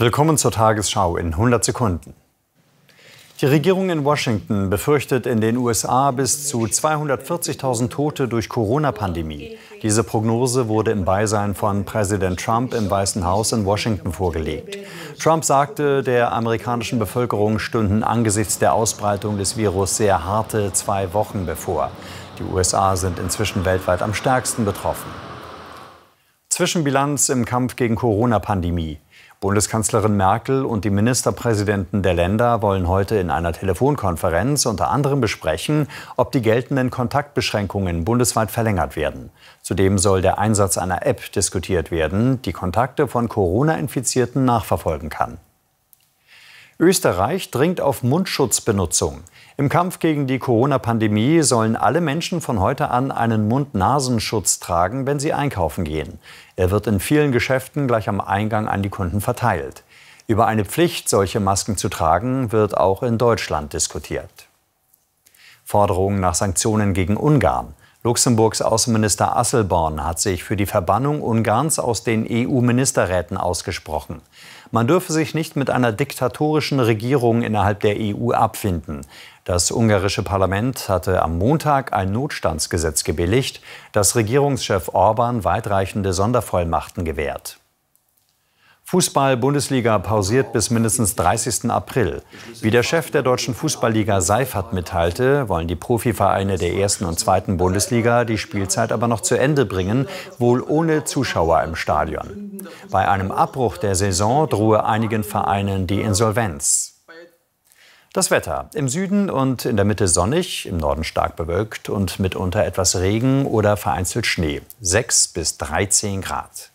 Willkommen zur Tagesschau in 100 Sekunden. Die Regierung in Washington befürchtet in den USA bis zu 240.000 Tote durch Corona-Pandemie. Diese Prognose wurde im Beisein von Präsident Trump im Weißen Haus in Washington vorgelegt. Trump sagte, der amerikanischen Bevölkerung stünden angesichts der Ausbreitung des Virus sehr harte zwei Wochen bevor. Die USA sind inzwischen weltweit am stärksten betroffen. Zwischenbilanz im Kampf gegen Corona-Pandemie. Bundeskanzlerin Merkel und die Ministerpräsidenten der Länder wollen heute in einer Telefonkonferenz unter anderem besprechen, ob die geltenden Kontaktbeschränkungen bundesweit verlängert werden. Zudem soll der Einsatz einer App diskutiert werden, die Kontakte von Corona-Infizierten nachverfolgen kann. Österreich dringt auf Mundschutzbenutzung. Im Kampf gegen die Corona-Pandemie sollen alle Menschen von heute an einen Mund-Nasenschutz tragen, wenn sie einkaufen gehen. Er wird in vielen Geschäften gleich am Eingang an die Kunden verteilt. Über eine Pflicht, solche Masken zu tragen, wird auch in Deutschland diskutiert. Forderungen nach Sanktionen gegen Ungarn. Luxemburgs Außenminister Asselborn hat sich für die Verbannung Ungarns aus den EU-Ministerräten ausgesprochen. Man dürfe sich nicht mit einer diktatorischen Regierung innerhalb der EU abfinden. Das ungarische Parlament hatte am Montag ein Notstandsgesetz gebilligt, das Regierungschef Orban weitreichende Sondervollmachten gewährt. Fußball-Bundesliga pausiert bis mindestens 30. April. Wie der Chef der deutschen Fußballliga Seifert mitteilte, wollen die Profivereine der ersten und zweiten Bundesliga die Spielzeit aber noch zu Ende bringen, wohl ohne Zuschauer im Stadion. Bei einem Abbruch der Saison drohe einigen Vereinen die Insolvenz. Das Wetter. Im Süden und in der Mitte sonnig, im Norden stark bewölkt und mitunter etwas Regen oder vereinzelt Schnee. 6 bis 13 Grad.